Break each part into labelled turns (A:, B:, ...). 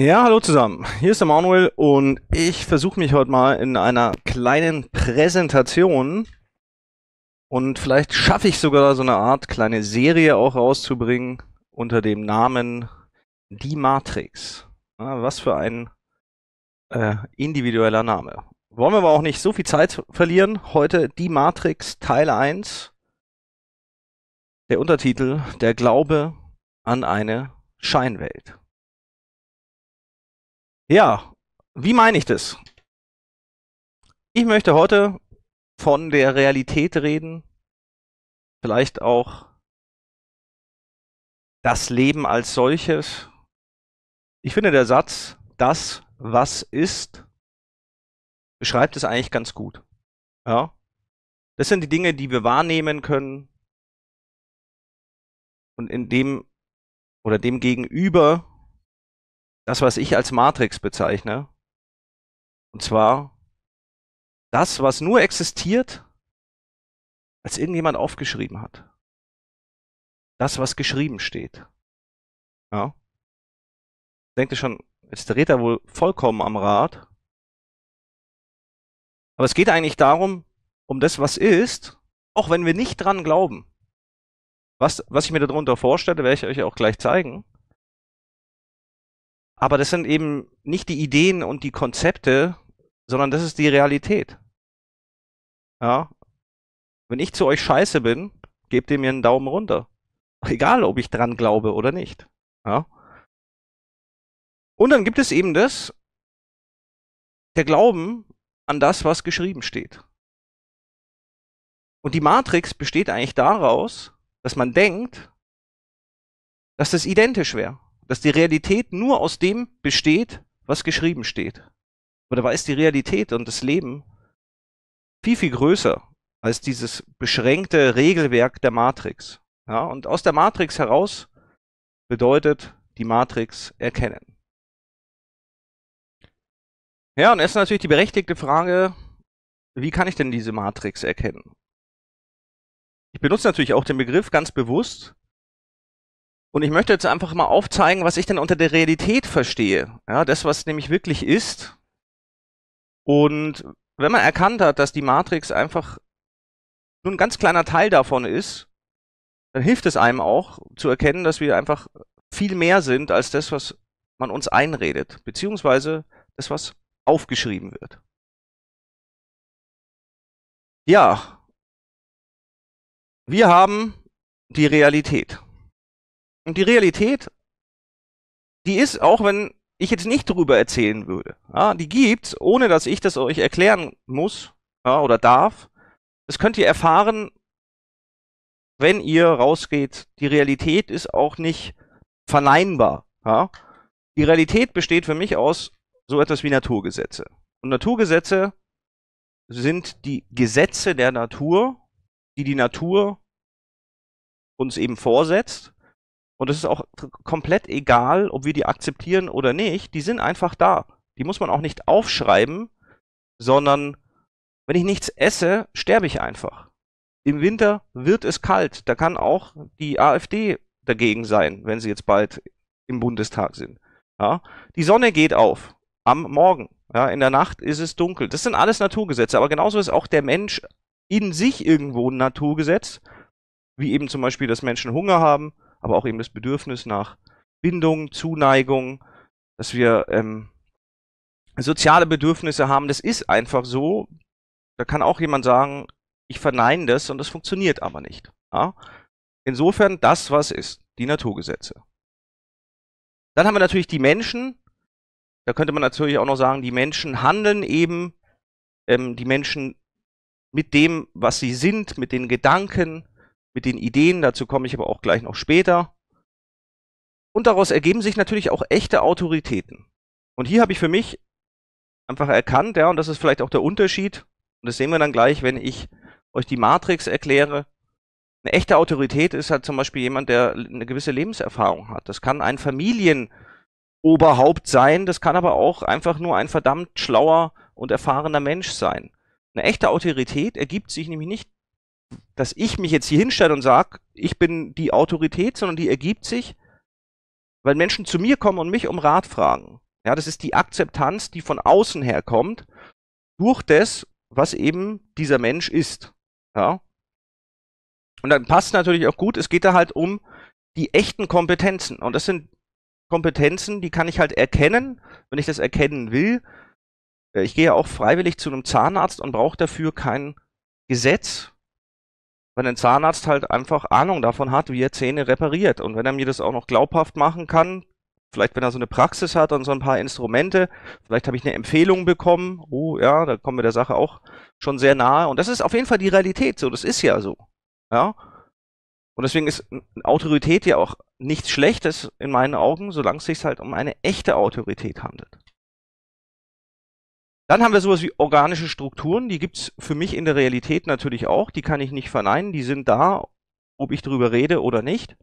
A: Ja, hallo zusammen. Hier ist der Manuel und ich versuche mich heute mal in einer kleinen Präsentation und vielleicht schaffe ich sogar so eine Art kleine Serie auch rauszubringen unter dem Namen Die Matrix. Ja, was für ein äh, individueller Name. Wollen wir aber auch nicht so viel Zeit verlieren. Heute Die Matrix Teil 1. Der Untertitel Der Glaube an eine Scheinwelt. Ja, wie meine ich das? Ich möchte heute von der Realität reden, vielleicht auch das Leben als solches. Ich finde, der Satz, das, was ist, beschreibt es eigentlich ganz gut. Ja? Das sind die Dinge, die wir wahrnehmen können und in dem oder dem gegenüber das, was ich als Matrix bezeichne. Und zwar das, was nur existiert, als irgendjemand aufgeschrieben hat. Das, was geschrieben steht. Ja. Denkt ihr schon, jetzt dreht er wohl vollkommen am Rad. Aber es geht eigentlich darum, um das, was ist, auch wenn wir nicht dran glauben. Was, was ich mir darunter vorstelle, werde ich euch auch gleich zeigen. Aber das sind eben nicht die Ideen und die Konzepte, sondern das ist die Realität. Ja. Wenn ich zu euch scheiße bin, gebt ihr mir einen Daumen runter. Egal, ob ich dran glaube oder nicht. Ja. Und dann gibt es eben das, der Glauben an das, was geschrieben steht. Und die Matrix besteht eigentlich daraus, dass man denkt, dass das identisch wäre dass die Realität nur aus dem besteht, was geschrieben steht. Aber dabei ist die Realität und das Leben viel, viel größer als dieses beschränkte Regelwerk der Matrix. Ja, und aus der Matrix heraus bedeutet die Matrix erkennen. Ja, und es ist natürlich die berechtigte Frage, wie kann ich denn diese Matrix erkennen? Ich benutze natürlich auch den Begriff ganz bewusst, und ich möchte jetzt einfach mal aufzeigen, was ich denn unter der Realität verstehe. Ja, das, was nämlich wirklich ist. Und wenn man erkannt hat, dass die Matrix einfach nur ein ganz kleiner Teil davon ist, dann hilft es einem auch zu erkennen, dass wir einfach viel mehr sind als das, was man uns einredet, beziehungsweise das, was aufgeschrieben wird. Ja, wir haben die Realität. Und die Realität, die ist, auch wenn ich jetzt nicht drüber erzählen würde, ja, die gibt's, ohne dass ich das euch erklären muss ja, oder darf. Das könnt ihr erfahren, wenn ihr rausgeht. Die Realität ist auch nicht verneinbar. Ja. Die Realität besteht für mich aus so etwas wie Naturgesetze. Und Naturgesetze sind die Gesetze der Natur, die die Natur uns eben vorsetzt und es ist auch komplett egal, ob wir die akzeptieren oder nicht. Die sind einfach da. Die muss man auch nicht aufschreiben, sondern wenn ich nichts esse, sterbe ich einfach. Im Winter wird es kalt. Da kann auch die AfD dagegen sein, wenn sie jetzt bald im Bundestag sind. Ja? Die Sonne geht auf am Morgen. Ja? In der Nacht ist es dunkel. Das sind alles Naturgesetze. Aber genauso ist auch der Mensch in sich irgendwo ein Naturgesetz, wie eben zum Beispiel, dass Menschen Hunger haben, aber auch eben das Bedürfnis nach Bindung, Zuneigung, dass wir ähm, soziale Bedürfnisse haben. Das ist einfach so. Da kann auch jemand sagen, ich verneine das und das funktioniert aber nicht. Ja? Insofern das, was ist, die Naturgesetze. Dann haben wir natürlich die Menschen. Da könnte man natürlich auch noch sagen, die Menschen handeln eben, ähm, die Menschen mit dem, was sie sind, mit den Gedanken, mit den Ideen. Dazu komme ich aber auch gleich noch später. Und daraus ergeben sich natürlich auch echte Autoritäten. Und hier habe ich für mich einfach erkannt, ja, und das ist vielleicht auch der Unterschied, und das sehen wir dann gleich, wenn ich euch die Matrix erkläre. Eine echte Autorität ist halt zum Beispiel jemand, der eine gewisse Lebenserfahrung hat. Das kann ein Familienoberhaupt sein, das kann aber auch einfach nur ein verdammt schlauer und erfahrener Mensch sein. Eine echte Autorität ergibt sich nämlich nicht dass ich mich jetzt hier hinstelle und sage, ich bin die Autorität, sondern die ergibt sich, weil Menschen zu mir kommen und mich um Rat fragen. Ja, das ist die Akzeptanz, die von außen her kommt, durch das, was eben dieser Mensch ist. Ja. Und dann passt natürlich auch gut, es geht da halt um die echten Kompetenzen. Und das sind Kompetenzen, die kann ich halt erkennen, wenn ich das erkennen will. Äh, ich gehe ja auch freiwillig zu einem Zahnarzt und brauche dafür kein Gesetz, wenn ein Zahnarzt halt einfach Ahnung davon hat, wie er Zähne repariert. Und wenn er mir das auch noch glaubhaft machen kann, vielleicht wenn er so eine Praxis hat und so ein paar Instrumente, vielleicht habe ich eine Empfehlung bekommen, oh ja, da kommen wir der Sache auch schon sehr nahe. Und das ist auf jeden Fall die Realität so, das ist ja so. Ja. Und deswegen ist Autorität ja auch nichts Schlechtes in meinen Augen, solange es sich halt um eine echte Autorität handelt. Dann haben wir sowas wie organische Strukturen, die gibt es für mich in der Realität natürlich auch, die kann ich nicht verneinen, die sind da, ob ich drüber rede oder nicht.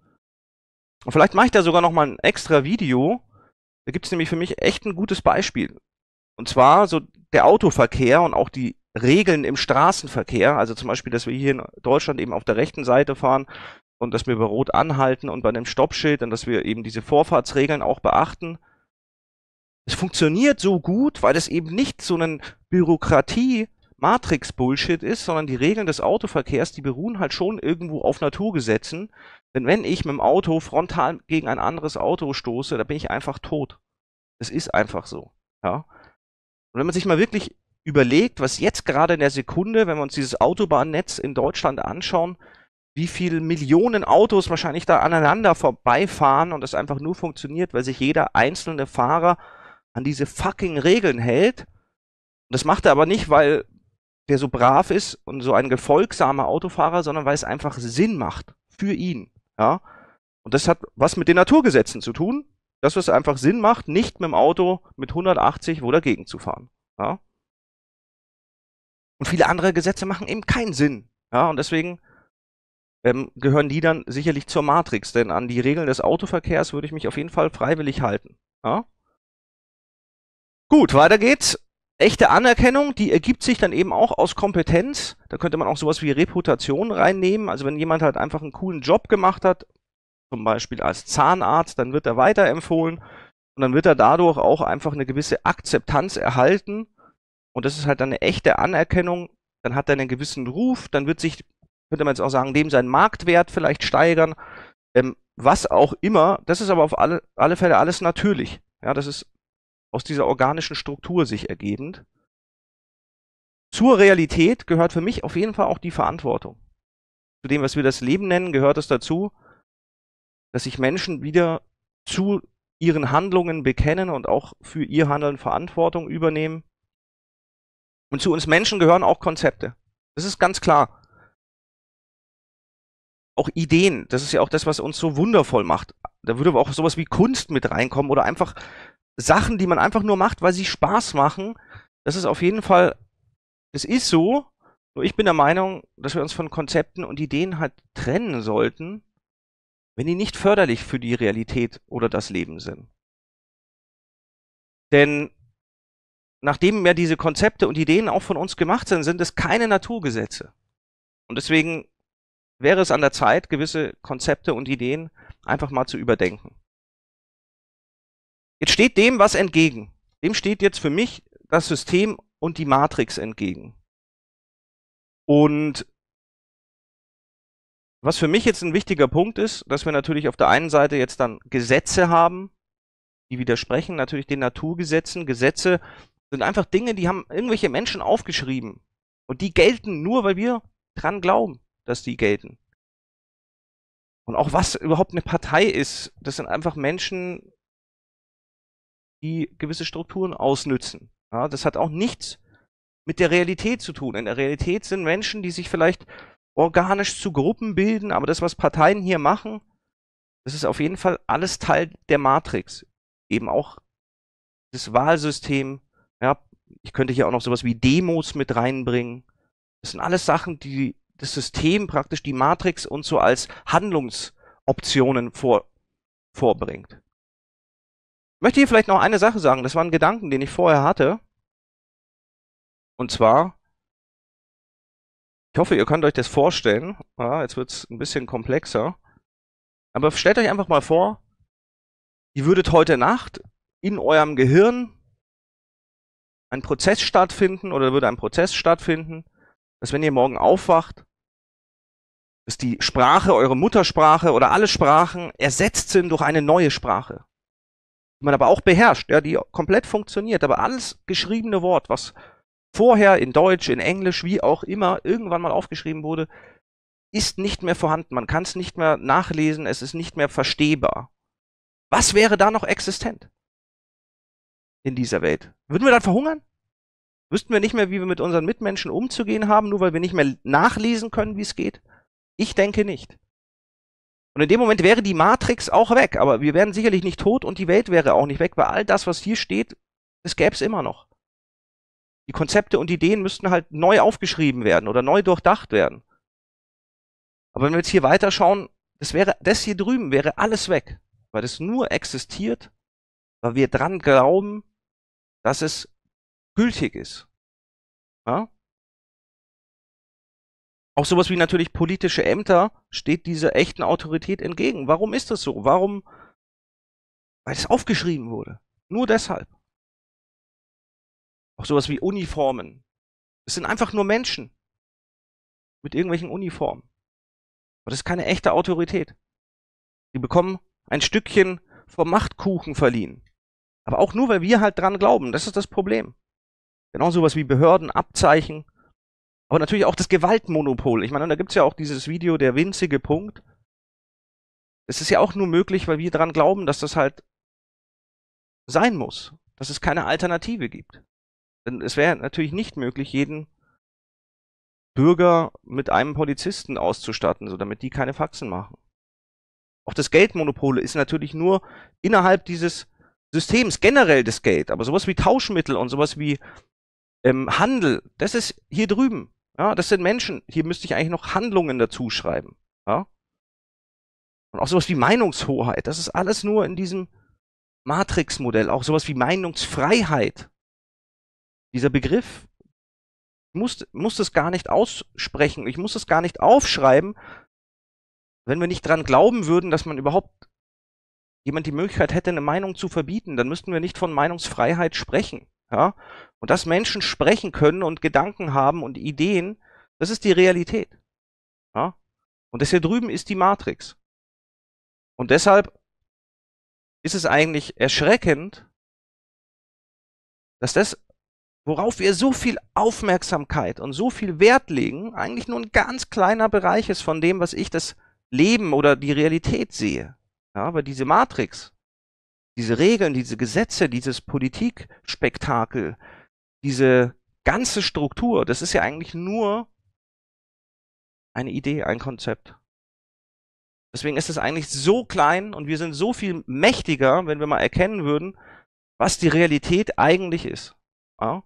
A: Und vielleicht mache ich da sogar nochmal ein extra Video, da gibt es nämlich für mich echt ein gutes Beispiel. Und zwar so der Autoverkehr und auch die Regeln im Straßenverkehr, also zum Beispiel, dass wir hier in Deutschland eben auf der rechten Seite fahren und dass wir bei Rot anhalten und bei einem Stoppschild und dass wir eben diese Vorfahrtsregeln auch beachten. Es funktioniert so gut, weil es eben nicht so ein Bürokratie Matrix-Bullshit ist, sondern die Regeln des Autoverkehrs, die beruhen halt schon irgendwo auf Naturgesetzen. Denn wenn ich mit dem Auto frontal gegen ein anderes Auto stoße, da bin ich einfach tot. Es ist einfach so. Ja? Und wenn man sich mal wirklich überlegt, was jetzt gerade in der Sekunde, wenn wir uns dieses Autobahnnetz in Deutschland anschauen, wie viele Millionen Autos wahrscheinlich da aneinander vorbeifahren und das einfach nur funktioniert, weil sich jeder einzelne Fahrer an diese fucking Regeln hält. Das macht er aber nicht, weil der so brav ist und so ein gefolgsamer Autofahrer, sondern weil es einfach Sinn macht für ihn. Ja? Und das hat was mit den Naturgesetzen zu tun, dass es einfach Sinn macht, nicht mit dem Auto mit 180 wo dagegen zu fahren. Ja? Und viele andere Gesetze machen eben keinen Sinn. Ja? Und deswegen ähm, gehören die dann sicherlich zur Matrix, denn an die Regeln des Autoverkehrs würde ich mich auf jeden Fall freiwillig halten. Ja? Gut, weiter geht's. Echte Anerkennung, die ergibt sich dann eben auch aus Kompetenz. Da könnte man auch sowas wie Reputation reinnehmen. Also wenn jemand halt einfach einen coolen Job gemacht hat, zum Beispiel als Zahnarzt, dann wird er weiterempfohlen und dann wird er dadurch auch einfach eine gewisse Akzeptanz erhalten. Und das ist halt dann eine echte Anerkennung. Dann hat er einen gewissen Ruf, dann wird sich, könnte man jetzt auch sagen, dem sein Marktwert vielleicht steigern. Ähm, was auch immer. Das ist aber auf alle, alle Fälle alles natürlich. Ja, das ist aus dieser organischen Struktur sich ergebend. Zur Realität gehört für mich auf jeden Fall auch die Verantwortung. Zu dem, was wir das Leben nennen, gehört es dazu, dass sich Menschen wieder zu ihren Handlungen bekennen und auch für ihr Handeln Verantwortung übernehmen. Und zu uns Menschen gehören auch Konzepte. Das ist ganz klar. Auch Ideen, das ist ja auch das, was uns so wundervoll macht. Da würde auch sowas wie Kunst mit reinkommen oder einfach Sachen, die man einfach nur macht, weil sie Spaß machen. Das ist auf jeden Fall, es ist so. Nur ich bin der Meinung, dass wir uns von Konzepten und Ideen halt trennen sollten, wenn die nicht förderlich für die Realität oder das Leben sind. Denn nachdem mehr diese Konzepte und Ideen auch von uns gemacht sind, sind es keine Naturgesetze. Und deswegen wäre es an der Zeit, gewisse Konzepte und Ideen einfach mal zu überdenken. Jetzt steht dem was entgegen. Dem steht jetzt für mich das System und die Matrix entgegen. Und was für mich jetzt ein wichtiger Punkt ist, dass wir natürlich auf der einen Seite jetzt dann Gesetze haben, die widersprechen natürlich den Naturgesetzen. Gesetze sind einfach Dinge, die haben irgendwelche Menschen aufgeschrieben. Und die gelten nur, weil wir dran glauben, dass die gelten. Und auch was überhaupt eine Partei ist, das sind einfach Menschen, die gewisse Strukturen ausnützen. Ja, das hat auch nichts mit der Realität zu tun. In der Realität sind Menschen, die sich vielleicht organisch zu Gruppen bilden, aber das, was Parteien hier machen, das ist auf jeden Fall alles Teil der Matrix. Eben auch das Wahlsystem. Ja, ich könnte hier auch noch sowas wie Demos mit reinbringen. Das sind alles Sachen, die das System praktisch, die Matrix uns so als Handlungsoptionen vor, vorbringt möchte hier vielleicht noch eine Sache sagen. Das war ein Gedanken, den ich vorher hatte. Und zwar, ich hoffe, ihr könnt euch das vorstellen. Ja, jetzt wird es ein bisschen komplexer. Aber stellt euch einfach mal vor, ihr würdet heute Nacht in eurem Gehirn einen Prozess stattfinden oder würde ein Prozess stattfinden, dass wenn ihr morgen aufwacht, dass die Sprache, eure Muttersprache oder alle Sprachen ersetzt sind durch eine neue Sprache die man aber auch beherrscht, ja, die komplett funktioniert, aber alles geschriebene Wort, was vorher in Deutsch, in Englisch, wie auch immer irgendwann mal aufgeschrieben wurde, ist nicht mehr vorhanden. Man kann es nicht mehr nachlesen, es ist nicht mehr verstehbar. Was wäre da noch existent in dieser Welt? Würden wir dann verhungern? Wüssten wir nicht mehr, wie wir mit unseren Mitmenschen umzugehen haben, nur weil wir nicht mehr nachlesen können, wie es geht? Ich denke nicht. Und in dem Moment wäre die Matrix auch weg, aber wir wären sicherlich nicht tot und die Welt wäre auch nicht weg, weil all das, was hier steht, es gäbe es immer noch. Die Konzepte und Ideen müssten halt neu aufgeschrieben werden oder neu durchdacht werden. Aber wenn wir jetzt hier weiterschauen, das wäre, das hier drüben wäre alles weg, weil das nur existiert, weil wir dran glauben, dass es gültig ist. Ja? Auch sowas wie natürlich politische Ämter steht dieser echten Autorität entgegen. Warum ist das so? Warum? Weil es aufgeschrieben wurde. Nur deshalb. Auch sowas wie Uniformen. Es sind einfach nur Menschen mit irgendwelchen Uniformen. Aber das ist keine echte Autorität. Die bekommen ein Stückchen vom Machtkuchen verliehen. Aber auch nur, weil wir halt dran glauben. Das ist das Problem. Genau sowas wie Behörden, Abzeichen. Aber natürlich auch das Gewaltmonopol. Ich meine, da gibt es ja auch dieses Video, der winzige Punkt. Es ist ja auch nur möglich, weil wir daran glauben, dass das halt sein muss. Dass es keine Alternative gibt. Denn es wäre natürlich nicht möglich, jeden Bürger mit einem Polizisten auszustatten, so damit die keine Faxen machen. Auch das Geldmonopol ist natürlich nur innerhalb dieses Systems generell das Geld, aber sowas wie Tauschmittel und sowas wie ähm, Handel, das ist hier drüben. Ja, das sind Menschen. Hier müsste ich eigentlich noch Handlungen dazu schreiben. Ja? Und auch sowas wie Meinungshoheit. Das ist alles nur in diesem Matrix-Modell. Auch sowas wie Meinungsfreiheit. Dieser Begriff. Ich muss, muss das gar nicht aussprechen. Ich muss das gar nicht aufschreiben, wenn wir nicht dran glauben würden, dass man überhaupt jemand die Möglichkeit hätte, eine Meinung zu verbieten, dann müssten wir nicht von Meinungsfreiheit sprechen. Ja? Und dass Menschen sprechen können und Gedanken haben und Ideen, das ist die Realität. Ja? Und das hier drüben ist die Matrix. Und deshalb ist es eigentlich erschreckend, dass das, worauf wir so viel Aufmerksamkeit und so viel Wert legen, eigentlich nur ein ganz kleiner Bereich ist von dem, was ich das Leben oder die Realität sehe. Ja, weil diese Matrix, diese Regeln, diese Gesetze, dieses Politikspektakel, diese ganze Struktur, das ist ja eigentlich nur eine Idee, ein Konzept. Deswegen ist es eigentlich so klein und wir sind so viel mächtiger, wenn wir mal erkennen würden, was die Realität eigentlich ist. Ja?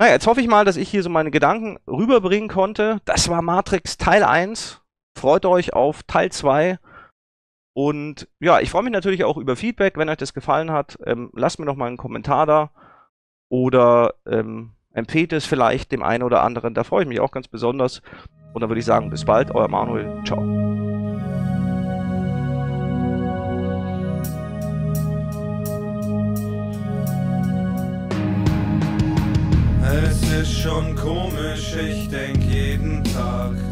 A: Naja, jetzt hoffe ich mal, dass ich hier so meine Gedanken rüberbringen konnte. Das war Matrix Teil 1. Freut euch auf Teil 2. Und ja, ich freue mich natürlich auch über Feedback. Wenn euch das gefallen hat, ähm, lasst mir doch mal einen Kommentar da oder ähm, empfehlt es vielleicht dem einen oder anderen. Da freue ich mich auch ganz besonders. Und dann würde ich sagen, bis bald, euer Manuel. Ciao. Es ist schon komisch, ich denke jeden Tag